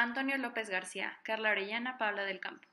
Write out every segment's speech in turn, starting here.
Antonio López García, Carla Orellana, Paula del Campo.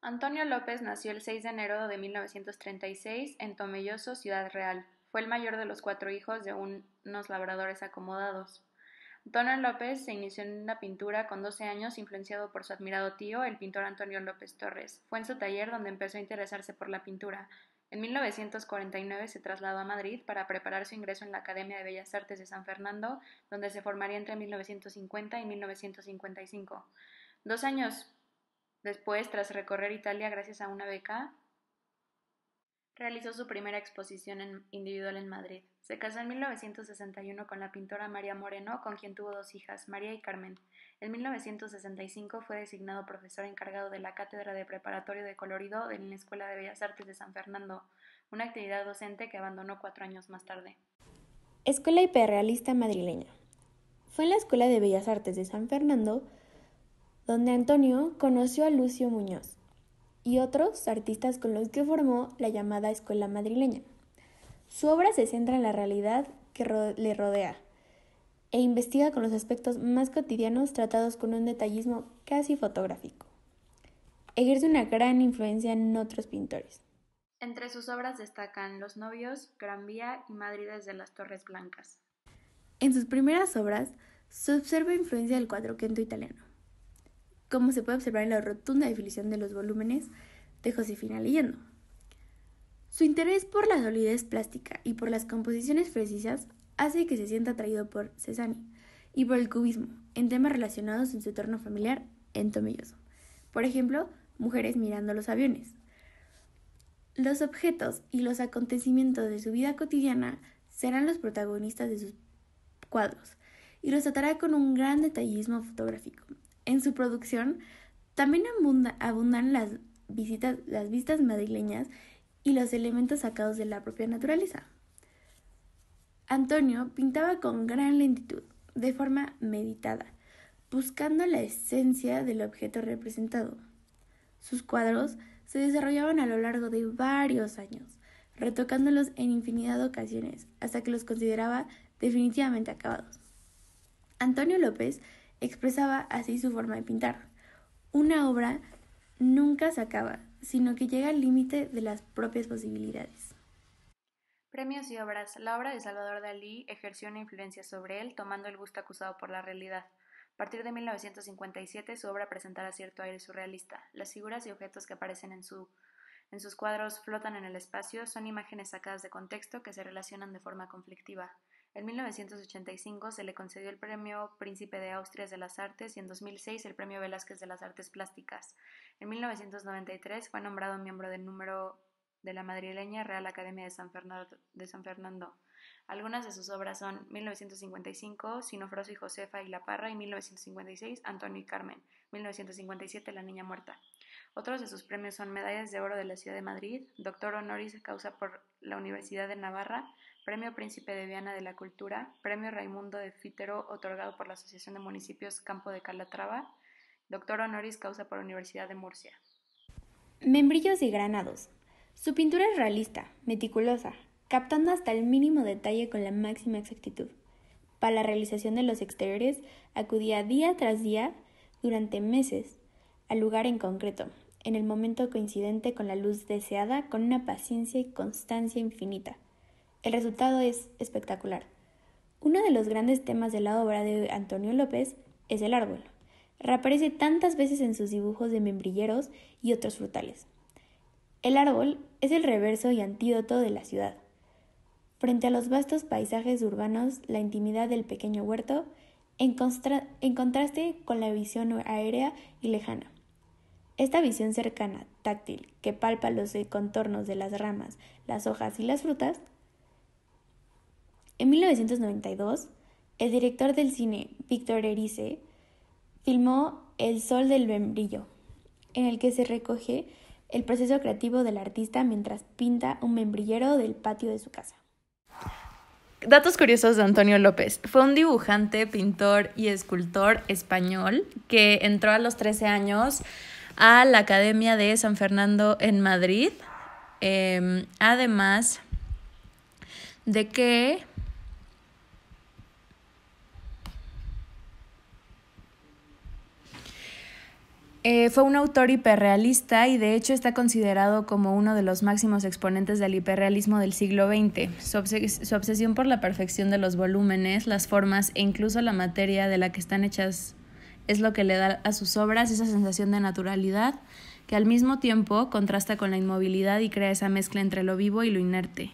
Antonio López nació el 6 de enero de 1936 en Tomelloso, Ciudad Real. Fue el mayor de los cuatro hijos de unos labradores acomodados. Antonio López se inició en la pintura con 12 años, influenciado por su admirado tío, el pintor Antonio López Torres. Fue en su taller donde empezó a interesarse por la pintura. En 1949 se trasladó a Madrid para preparar su ingreso en la Academia de Bellas Artes de San Fernando, donde se formaría entre 1950 y 1955. Dos años después, tras recorrer Italia gracias a una beca, Realizó su primera exposición individual en Madrid. Se casó en 1961 con la pintora María Moreno, con quien tuvo dos hijas, María y Carmen. En 1965 fue designado profesor encargado de la Cátedra de Preparatorio de Colorido en la Escuela de Bellas Artes de San Fernando, una actividad docente que abandonó cuatro años más tarde. Escuela Hiperrealista Madrileña. Fue en la Escuela de Bellas Artes de San Fernando donde Antonio conoció a Lucio Muñoz y otros artistas con los que formó la llamada Escuela Madrileña. Su obra se centra en la realidad que le rodea e investiga con los aspectos más cotidianos tratados con un detallismo casi fotográfico. Ejerce una gran influencia en otros pintores. Entre sus obras destacan Los novios, Gran Vía y Madrid desde las Torres Blancas. En sus primeras obras se observa influencia del cuadro italiano como se puede observar en la rotunda definición de los volúmenes de Josefina leyendo. Su interés por la solidez plástica y por las composiciones precisas hace que se sienta atraído por Cezanne y por el cubismo en temas relacionados en su entorno familiar en Tomilloso. Por ejemplo, mujeres mirando los aviones. Los objetos y los acontecimientos de su vida cotidiana serán los protagonistas de sus cuadros y los tratará con un gran detallismo fotográfico en su producción también abundan las vistas madrileñas y los elementos sacados de la propia naturaleza. Antonio pintaba con gran lentitud, de forma meditada, buscando la esencia del objeto representado. Sus cuadros se desarrollaban a lo largo de varios años, retocándolos en infinidad de ocasiones, hasta que los consideraba definitivamente acabados. Antonio López expresaba así su forma de pintar. Una obra nunca se acaba, sino que llega al límite de las propias posibilidades. Premios y obras. La obra de Salvador Dalí ejerció una influencia sobre él, tomando el gusto acusado por la realidad. A partir de 1957 su obra presentará cierto aire surrealista. Las figuras y objetos que aparecen en, su, en sus cuadros flotan en el espacio, son imágenes sacadas de contexto que se relacionan de forma conflictiva. En 1985 se le concedió el Premio Príncipe de Austria de las Artes y en 2006 el Premio Velázquez de las Artes Plásticas. En 1993 fue nombrado miembro del número de la madrileña Real Academia de San, Fernando, de San Fernando. Algunas de sus obras son 1955, Sinofroso y Josefa y La Parra y 1956, Antonio y Carmen, 1957, La Niña Muerta. Otros de sus premios son Medallas de Oro de la Ciudad de Madrid, Doctor Honoris Causa por la Universidad de Navarra, Premio Príncipe de Viana de la Cultura, Premio Raimundo de Fitero otorgado por la Asociación de Municipios Campo de Calatrava, Doctor Honoris Causa por la Universidad de Murcia. Membrillos y granados. Su pintura es realista, meticulosa, captando hasta el mínimo detalle con la máxima exactitud. Para la realización de los exteriores acudía día tras día durante meses al lugar en concreto, en el momento coincidente con la luz deseada con una paciencia y constancia infinita. El resultado es espectacular. Uno de los grandes temas de la obra de Antonio López es el árbol. Reaparece tantas veces en sus dibujos de membrilleros y otros frutales. El árbol es el reverso y antídoto de la ciudad. Frente a los vastos paisajes urbanos, la intimidad del pequeño huerto, en, en contraste con la visión aérea y lejana. Esta visión cercana, táctil, que palpa los contornos de las ramas, las hojas y las frutas. En 1992, el director del cine, Víctor Erice, filmó El Sol del Membrillo, en el que se recoge el proceso creativo del artista mientras pinta un membrillero del patio de su casa. Datos curiosos de Antonio López. Fue un dibujante, pintor y escultor español que entró a los 13 años a la Academia de San Fernando en Madrid. Em, además de que... Eh, fue un autor hiperrealista y de hecho está considerado como uno de los máximos exponentes del hiperrealismo del siglo XX. su, obsesión por la perfección de los volúmenes, las formas e incluso la materia de la que están hechas es lo que le da a sus obras esa sensación de naturalidad que al mismo tiempo contrasta con la inmovilidad y crea esa mezcla entre lo vivo y lo inerte.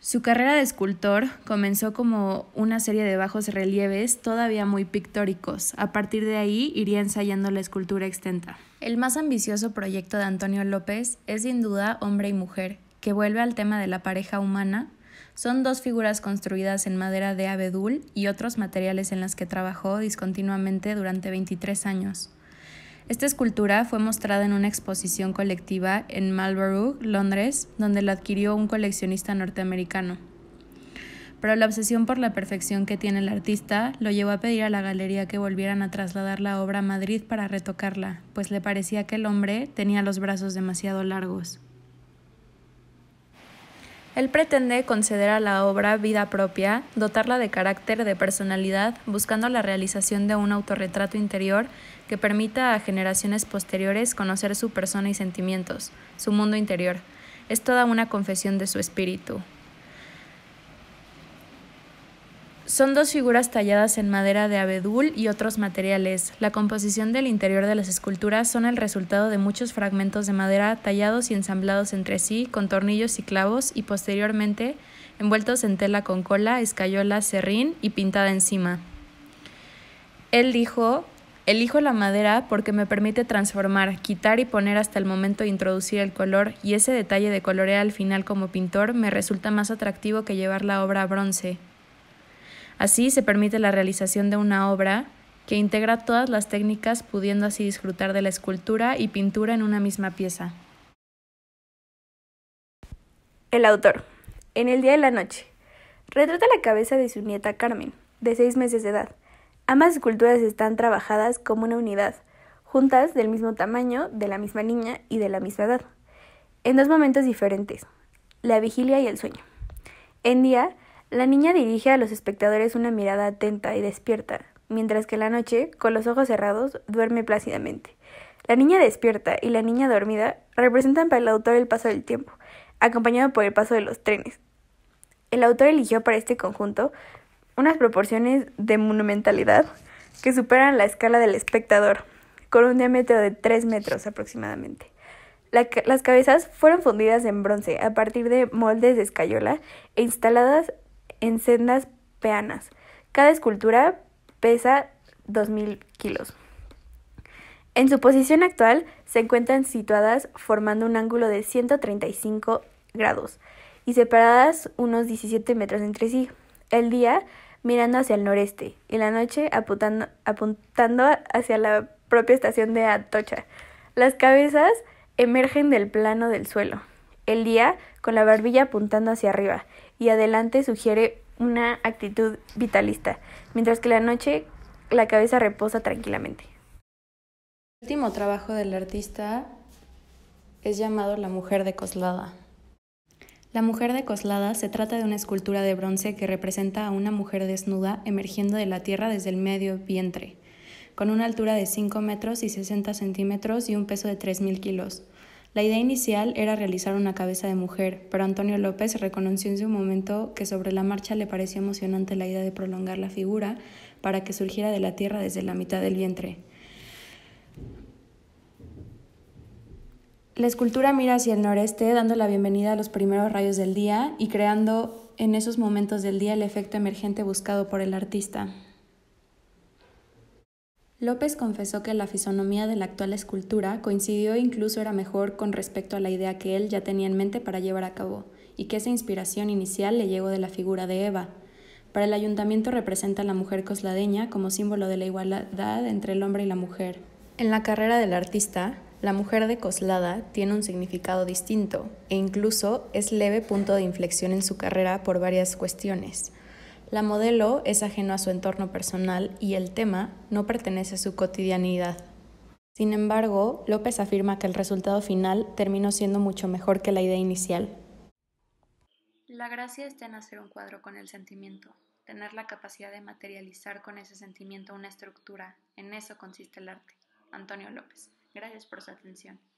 Su carrera de escultor comenzó como una serie de bajos relieves todavía muy pictóricos. A partir de ahí iría ensayando la escultura extensa. El más ambicioso proyecto de Antonio López es sin duda Hombre y Mujer, que vuelve al tema de la pareja humana son dos figuras construidas en madera de abedul y otros materiales en las que trabajó discontinuamente durante 23 años. Esta escultura fue mostrada en una exposición colectiva en Marlborough, Londres, donde la adquirió un coleccionista norteamericano. Pero la obsesión por la perfección que tiene el artista lo llevó a pedir a la galería que volvieran a trasladar la obra a Madrid para retocarla, pues le parecía que el hombre tenía los brazos demasiado largos. Él pretende conceder a la obra vida propia, dotarla de carácter, de personalidad, buscando la realización de un autorretrato interior que permita a generaciones posteriores conocer su persona y sentimientos, su mundo interior. Es toda una confesión de su espíritu. Son dos figuras talladas en madera de abedul y otros materiales. La composición del interior de las esculturas son el resultado de muchos fragmentos de madera tallados y ensamblados entre sí con tornillos y clavos y posteriormente envueltos en tela con cola, escayola, serrín y pintada encima. Él dijo, elijo la madera porque me permite transformar, quitar y poner hasta el momento de introducir el color y ese detalle de colorear al final como pintor me resulta más atractivo que llevar la obra a bronce. Así se permite la realización de una obra que integra todas las técnicas pudiendo así disfrutar de la escultura y pintura en una misma pieza. El autor. En el día y la noche. Retrata la cabeza de su nieta Carmen, de seis meses de edad. Ambas esculturas están trabajadas como una unidad, juntas del mismo tamaño, de la misma niña y de la misma edad, en dos momentos diferentes, la vigilia y el sueño. En día, la niña dirige a los espectadores una mirada atenta y despierta, mientras que la noche, con los ojos cerrados, duerme plácidamente. La niña despierta y la niña dormida representan para el autor el paso del tiempo, acompañado por el paso de los trenes. El autor eligió para este conjunto unas proporciones de monumentalidad que superan la escala del espectador, con un diámetro de 3 metros aproximadamente. las cabezas fueron fundidas en bronce a partir de moldes de escayola e instaladas en sendas peanas. Cada escultura pesa 2.000 kilos. En su posición actual se encuentran situadas formando un ángulo de 135 grados y separadas unos 17 metros entre sí. El día mirando hacia el noreste y la noche apuntando, apuntando hacia la propia estación de Atocha. Las cabezas emergen del plano del suelo. El día con la barbilla apuntando hacia arriba y adelante sugiere una actitud vitalista, mientras que la noche la cabeza reposa tranquilamente. El último trabajo del artista es llamado La Mujer de Coslada. La Mujer de Coslada se trata de una escultura de bronce que representa a una mujer desnuda emergiendo de la tierra desde el medio vientre, con una altura de 5 metros y 60 centímetros y un peso de 3.000 kilos. La idea inicial era realizar una cabeza de mujer, pero Antonio López reconoció en su momento que sobre la marcha le parecía emocionante la idea de prolongar la figura para que surgiera de la tierra desde la mitad del vientre. La escultura mira hacia el noreste, dando la bienvenida a los primeros rayos del día y creando en esos momentos del día el efecto emergente buscado por el artista. López confesó que la fisonomía de la actual escultura coincidió e incluso era mejor con respecto a la idea que él ya tenía en mente para llevar a cabo, y que esa inspiración inicial le llegó de la figura de Eva. Para el ayuntamiento representa a la mujer cosladeña como símbolo de la igualdad entre el hombre y la mujer. En la carrera del artista, la mujer de Coslada tiene un significado distinto e incluso es leve punto de inflexión en su carrera por varias cuestiones. La modelo es ajeno a su entorno personal y el tema no pertenece a su cotidianidad. Sin embargo, López afirma que el resultado final terminó siendo mucho mejor que la idea inicial. La gracia está en hacer un cuadro con el sentimiento, tener la capacidad de materializar con ese sentimiento una estructura. En eso consiste el arte. Antonio López. Gracias por su atención.